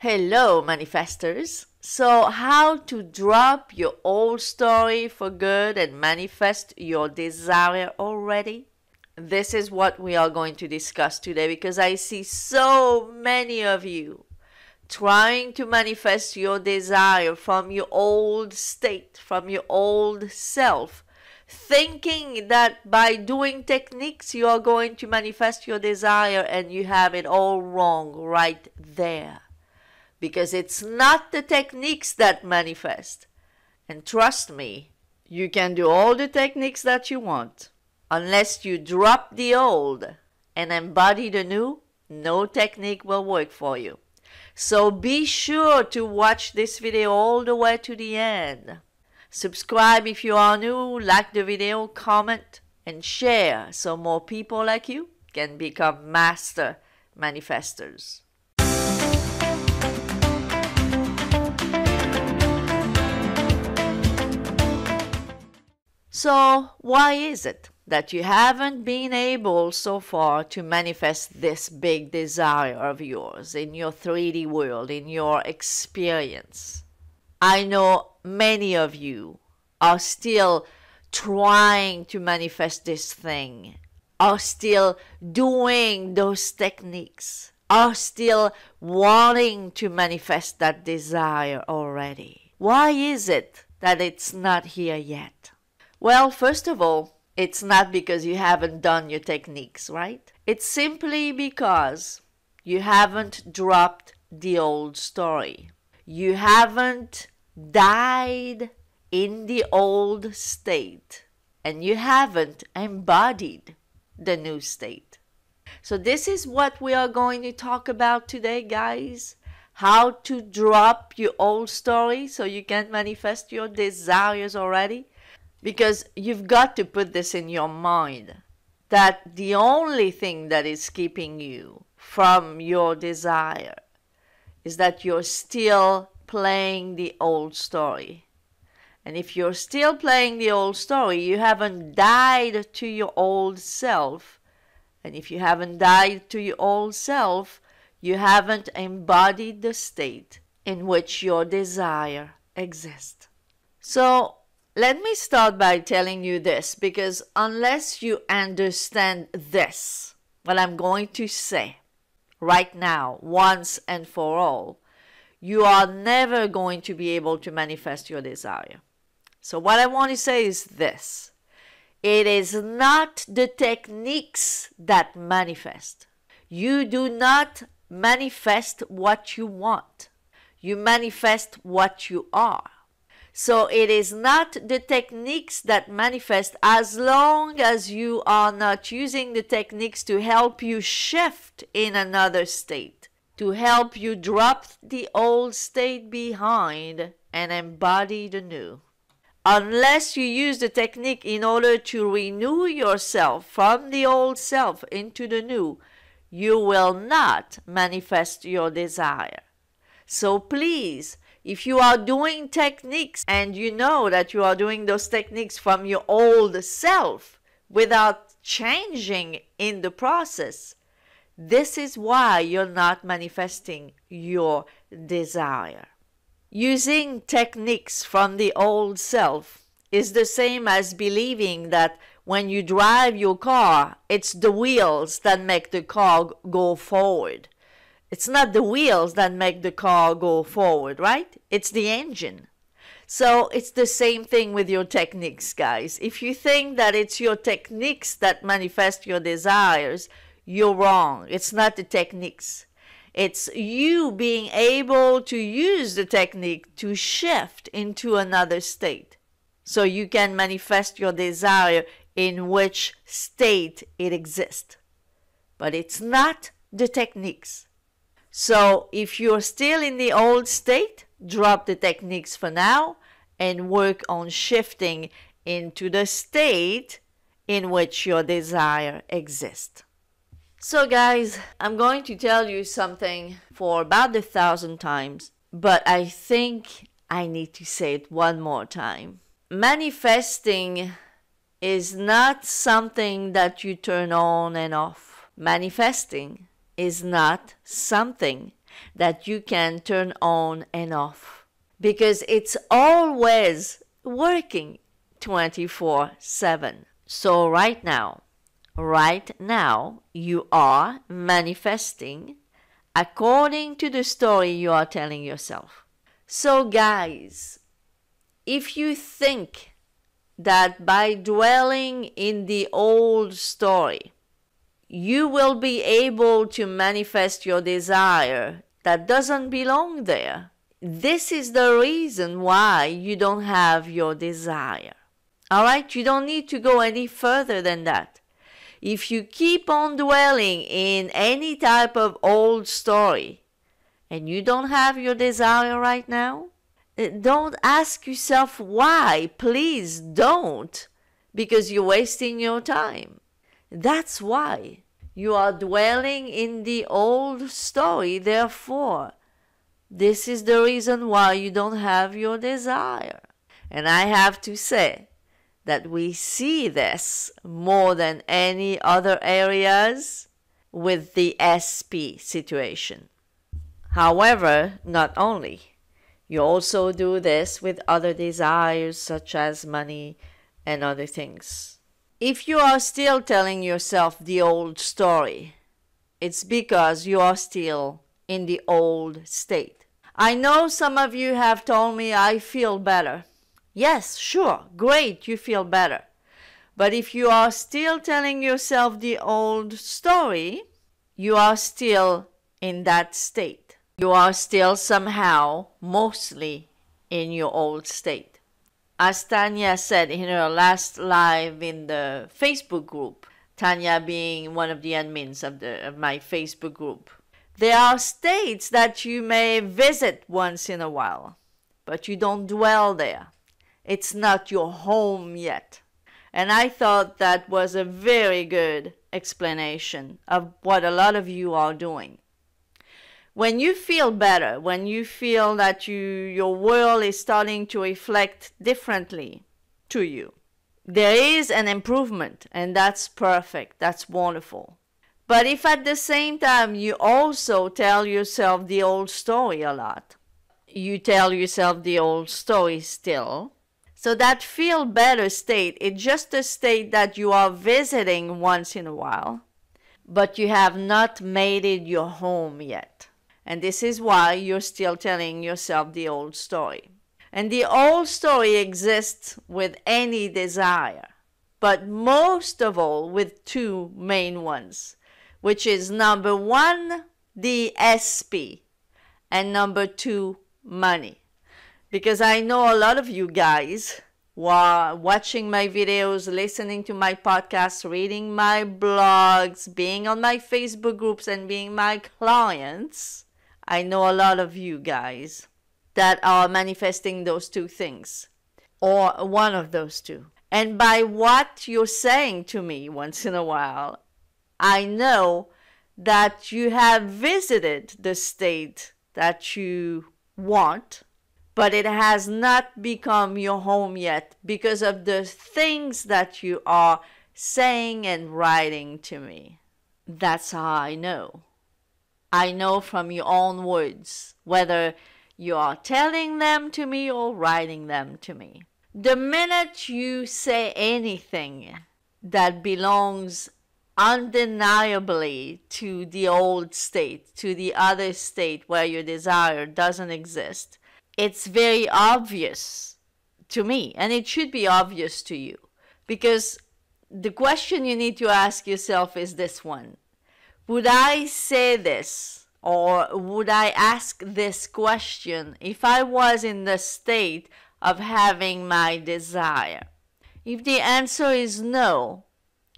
Hello, manifestors. So, how to drop your old story for good and manifest your desire already? This is what we are going to discuss today because I see so many of you trying to manifest your desire from your old state, from your old self, thinking that by doing techniques you are going to manifest your desire and you have it all wrong right there because it's not the techniques that manifest. And trust me, you can do all the techniques that you want. Unless you drop the old and embody the new, no technique will work for you. So be sure to watch this video all the way to the end. Subscribe if you are new, like the video, comment, and share so more people like you can become master manifestors. So why is it that you haven't been able so far to manifest this big desire of yours in your 3D world, in your experience? I know many of you are still trying to manifest this thing, are still doing those techniques, are still wanting to manifest that desire already. Why is it that it's not here yet? Well, first of all, it's not because you haven't done your techniques, right? It's simply because you haven't dropped the old story. You haven't died in the old state and you haven't embodied the new state. So, this is what we are going to talk about today, guys. How to drop your old story so you can manifest your desires already because you've got to put this in your mind that the only thing that is keeping you from your desire is that you're still playing the old story. And if you're still playing the old story, you haven't died to your old self. And if you haven't died to your old self, you haven't embodied the state in which your desire exists. So, let me start by telling you this because unless you understand this, what I'm going to say right now, once and for all, you are never going to be able to manifest your desire. So, what I want to say is this it is not the techniques that manifest. You do not manifest what you want, you manifest what you are. So it is not the techniques that manifest as long as you are not using the techniques to help you shift in another state, to help you drop the old state behind and embody the new. Unless you use the technique in order to renew yourself from the old self into the new, you will not manifest your desire. So please, if you are doing techniques and you know that you are doing those techniques from your old self without changing in the process, this is why you're not manifesting your desire. Using techniques from the old self is the same as believing that when you drive your car, it's the wheels that make the car go forward. It's not the wheels that make the car go forward, right? It's the engine. So it's the same thing with your techniques, guys. If you think that it's your techniques that manifest your desires, you're wrong. It's not the techniques. It's you being able to use the technique to shift into another state. So you can manifest your desire in which state it exists. But it's not the techniques. So if you're still in the old state, drop the techniques for now and work on shifting into the state in which your desire exists. So guys, I'm going to tell you something for about a thousand times, but I think I need to say it one more time. Manifesting is not something that you turn on and off. Manifesting is not something that you can turn on and off because it's always working 24 7. So, right now, right now, you are manifesting according to the story you are telling yourself. So, guys, if you think that by dwelling in the old story, you will be able to manifest your desire that doesn't belong there. This is the reason why you don't have your desire. All right, you don't need to go any further than that. If you keep on dwelling in any type of old story and you don't have your desire right now, eh, don't ask yourself why. Please don't, because you're wasting your time. That's why you are dwelling in the old story, therefore. This is the reason why you don't have your desire. And I have to say that we see this more than any other areas with the SP situation. However, not only, you also do this with other desires such as money and other things. If you are still telling yourself the old story, it's because you are still in the old state. I know some of you have told me I feel better. Yes, sure, great, you feel better. But if you are still telling yourself the old story, you are still in that state. You are still somehow mostly in your old state. As Tanya said in her last live in the Facebook group, Tanya being one of the admins of, the, of my Facebook group, there are states that you may visit once in a while, but you don't dwell there. It's not your home yet. And I thought that was a very good explanation of what a lot of you are doing when you feel better, when you feel that you, your world is starting to reflect differently to you, there is an improvement, and that's perfect. That's wonderful. But if at the same time you also tell yourself the old story a lot, you tell yourself the old story still. So that feel better state, it's just a state that you are visiting once in a while, but you have not made it your home yet. And this is why you're still telling yourself the old story. And the old story exists with any desire, but most of all with two main ones, which is number one, the SP, and number two, money. Because I know a lot of you guys were watching my videos, listening to my podcasts, reading my blogs, being on my Facebook groups, and being my clients I know a lot of you guys that are manifesting those two things or one of those two. And by what you're saying to me once in a while, I know that you have visited the state that you want, but it has not become your home yet because of the things that you are saying and writing to me. That's how I know. I know from your own words, whether you are telling them to me or writing them to me. The minute you say anything that belongs undeniably to the old state, to the other state where your desire doesn't exist, it's very obvious to me, and it should be obvious to you, because the question you need to ask yourself is this one would I say this or would I ask this question if I was in the state of having my desire? If the answer is no,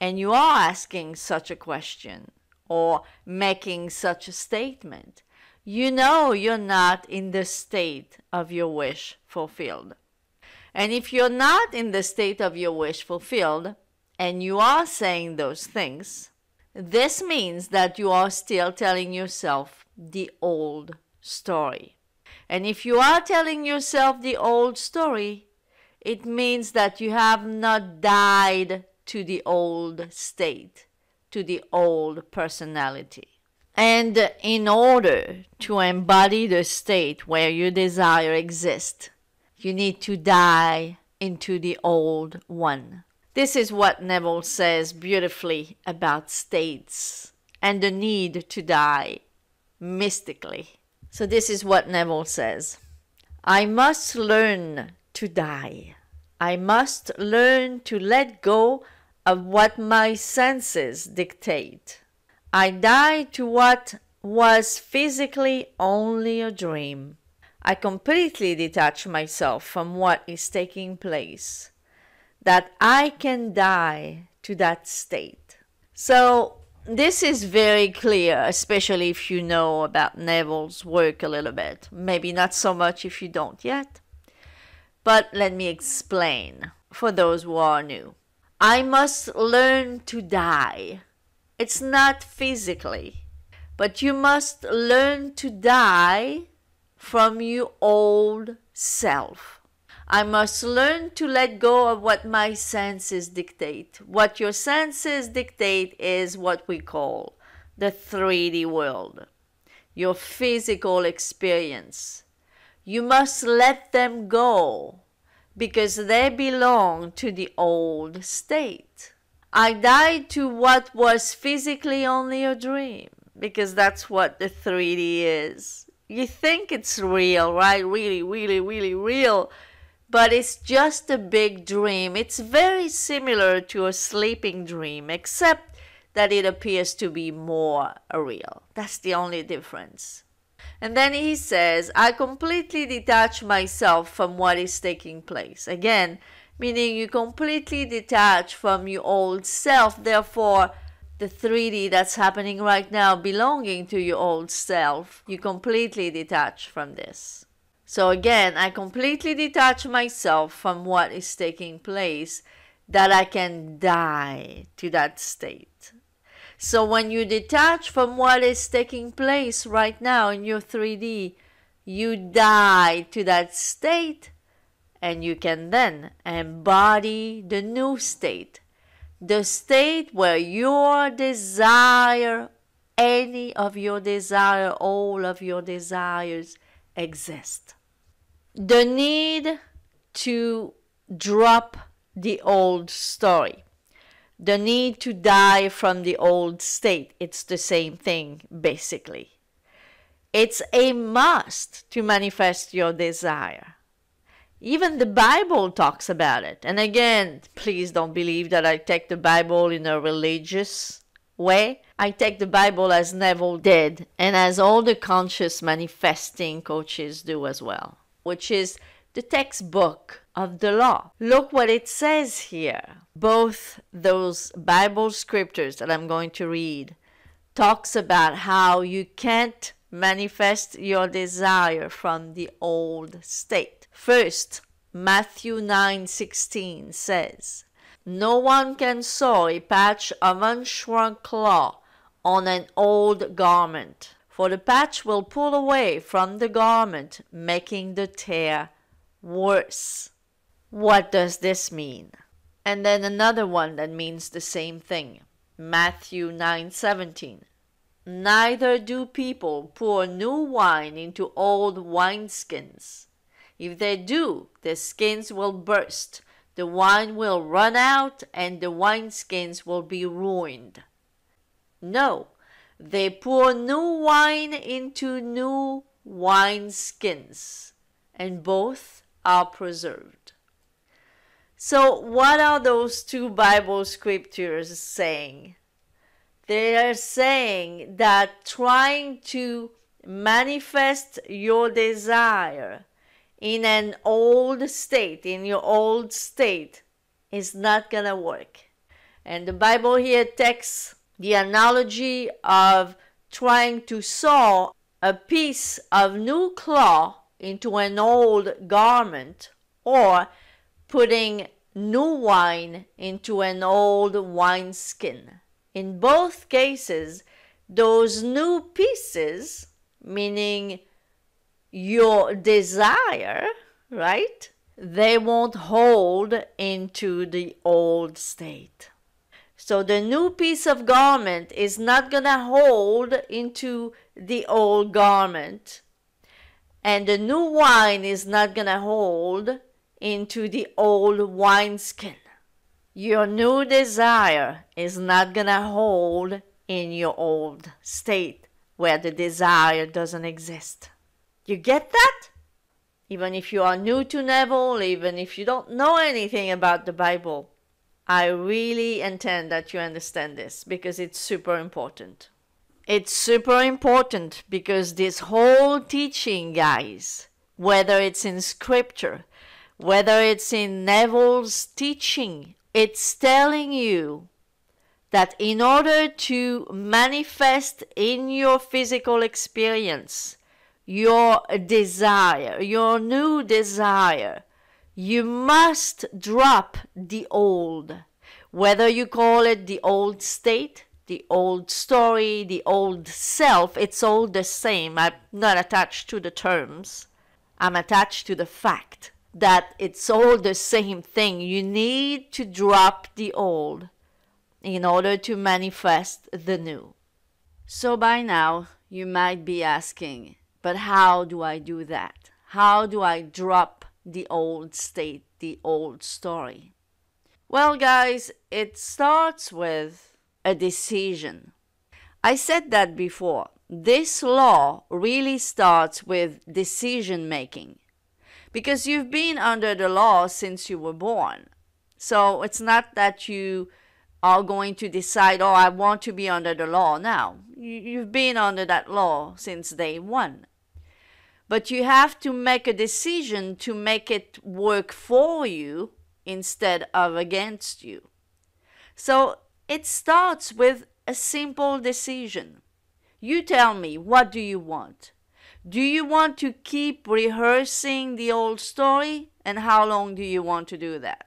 and you are asking such a question or making such a statement, you know you're not in the state of your wish fulfilled. And if you're not in the state of your wish fulfilled, and you are saying those things, this means that you are still telling yourself the old story. And if you are telling yourself the old story, it means that you have not died to the old state, to the old personality. And in order to embody the state where your desire exists, you need to die into the old one. This is what Neville says beautifully about states and the need to die mystically. So, this is what Neville says I must learn to die. I must learn to let go of what my senses dictate. I die to what was physically only a dream. I completely detach myself from what is taking place that I can die to that state. So this is very clear, especially if you know about Neville's work a little bit. Maybe not so much if you don't yet. But let me explain for those who are new. I must learn to die. It's not physically, but you must learn to die from your old self. I must learn to let go of what my senses dictate. What your senses dictate is what we call the 3D world, your physical experience. You must let them go because they belong to the old state. I died to what was physically only a dream because that's what the 3D is. You think it's real, right? Really, really, really real but it's just a big dream. It's very similar to a sleeping dream, except that it appears to be more real. That's the only difference. And then he says, I completely detach myself from what is taking place. Again, meaning you completely detach from your old self, therefore, the 3D that's happening right now belonging to your old self, you completely detach from this. So again, I completely detach myself from what is taking place that I can die to that state. So when you detach from what is taking place right now in your 3D, you die to that state and you can then embody the new state, the state where your desire, any of your desire, all of your desires exist the need to drop the old story, the need to die from the old state. It's the same thing, basically. It's a must to manifest your desire. Even the Bible talks about it. And again, please don't believe that I take the Bible in a religious way. I take the Bible as Neville did and as all the conscious manifesting coaches do as well which is the textbook of the law. Look what it says here. Both those Bible scriptures that I'm going to read talks about how you can't manifest your desire from the old state. First, Matthew 9:16 says, "No one can sew a patch of unshrunk cloth on an old garment, for the patch will pull away from the garment, making the tear worse. What does this mean? And then another one that means the same thing. Matthew 9:17. Neither do people pour new wine into old wineskins. If they do, the skins will burst, the wine will run out, and the wineskins will be ruined. No, they pour new wine into new wine skins, and both are preserved. So, what are those two Bible scriptures saying? They are saying that trying to manifest your desire in an old state, in your old state, is not gonna work. And the Bible here texts the analogy of trying to saw a piece of new cloth into an old garment or putting new wine into an old wineskin. In both cases, those new pieces, meaning your desire, right? They won't hold into the old state. So the new piece of garment is not going to hold into the old garment. And the new wine is not going to hold into the old wineskin. Your new desire is not going to hold in your old state where the desire doesn't exist. You get that? Even if you are new to Neville, even if you don't know anything about the Bible, I really intend that you understand this because it's super important. It's super important because this whole teaching, guys, whether it's in scripture, whether it's in Neville's teaching, it's telling you that in order to manifest in your physical experience your desire, your new desire, you must drop the old, whether you call it the old state, the old story, the old self, it's all the same. I'm not attached to the terms. I'm attached to the fact that it's all the same thing. You need to drop the old in order to manifest the new. So by now, you might be asking, but how do I do that? How do I drop the old state, the old story? Well, guys, it starts with a decision. I said that before. This law really starts with decision making because you've been under the law since you were born. So it's not that you are going to decide, oh, I want to be under the law now. You've been under that law since day one. But you have to make a decision to make it work for you instead of against you. So it starts with a simple decision. You tell me, what do you want? Do you want to keep rehearsing the old story? And how long do you want to do that?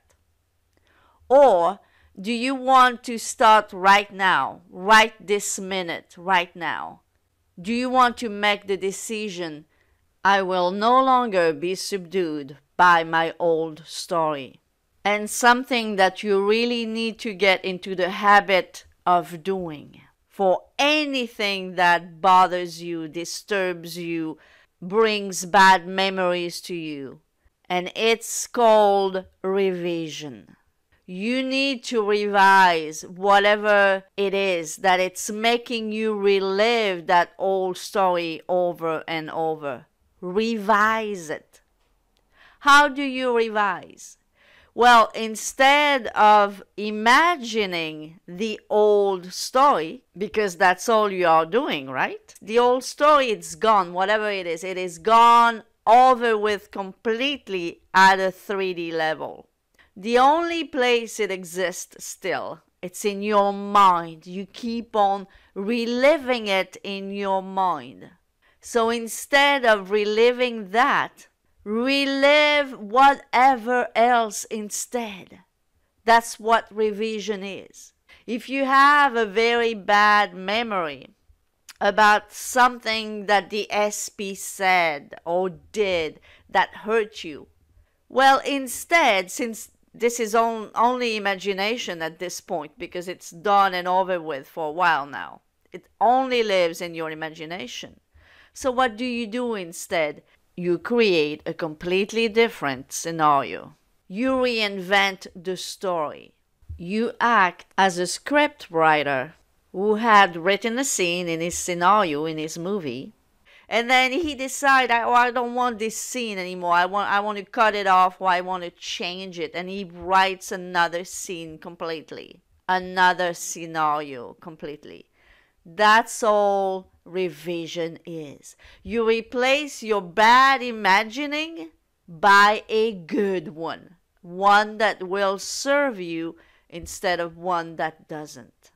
Or do you want to start right now, right this minute, right now? Do you want to make the decision I will no longer be subdued by my old story. And something that you really need to get into the habit of doing. For anything that bothers you, disturbs you, brings bad memories to you. And it's called revision. You need to revise whatever it is that it's making you relive that old story over and over revise it. How do you revise? Well, instead of imagining the old story, because that's all you are doing, right? The old story, it's gone, whatever it is, it is gone over with completely at a 3D level. The only place it exists still, it's in your mind. You keep on reliving it in your mind. So instead of reliving that, relive whatever else instead. That's what revision is. If you have a very bad memory about something that the SP said or did that hurt you, well, instead, since this is on, only imagination at this point because it's done and over with for a while now, it only lives in your imagination so, what do you do instead? You create a completely different scenario. You reinvent the story. You act as a script writer who had written a scene in his scenario in his movie and then he decides, oh, i don't want this scene anymore i want i want to cut it off or i want to change it and he writes another scene completely another scenario completely that's all revision is. You replace your bad imagining by a good one, one that will serve you instead of one that doesn't.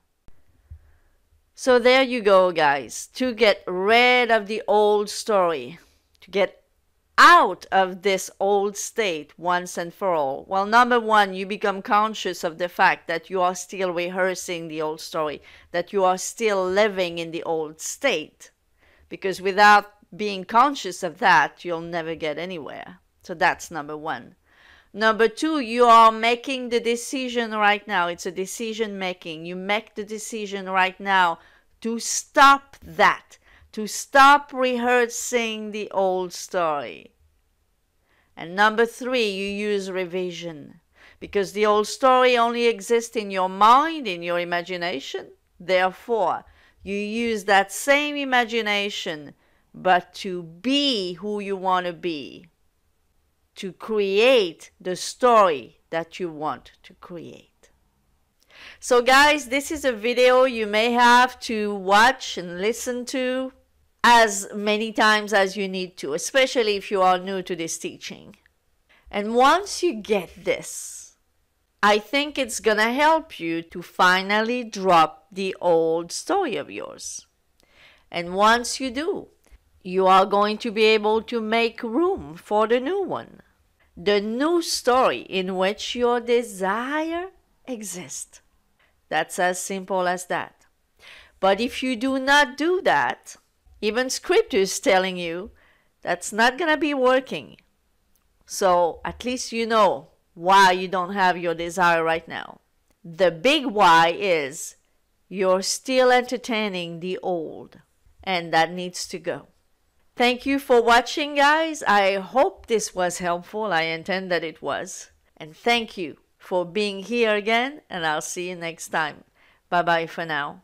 So there you go, guys, to get rid of the old story, to get out of this old state once and for all? Well, number one, you become conscious of the fact that you are still rehearsing the old story, that you are still living in the old state. Because without being conscious of that, you'll never get anywhere. So that's number one. Number two, you are making the decision right now. It's a decision making. You make the decision right now to stop that to stop rehearsing the old story. And number three, you use revision because the old story only exists in your mind, in your imagination. Therefore, you use that same imagination but to be who you want to be, to create the story that you want to create. So guys, this is a video you may have to watch and listen to as many times as you need to, especially if you are new to this teaching. And once you get this, I think it's going to help you to finally drop the old story of yours. And once you do, you are going to be able to make room for the new one, the new story in which your desire exists. That's as simple as that. But if you do not do that, even scripture is telling you that's not going to be working. So at least you know why you don't have your desire right now. The big why is you're still entertaining the old, and that needs to go. Thank you for watching, guys. I hope this was helpful. I intend that it was. And thank you for being here again, and I'll see you next time. Bye bye for now.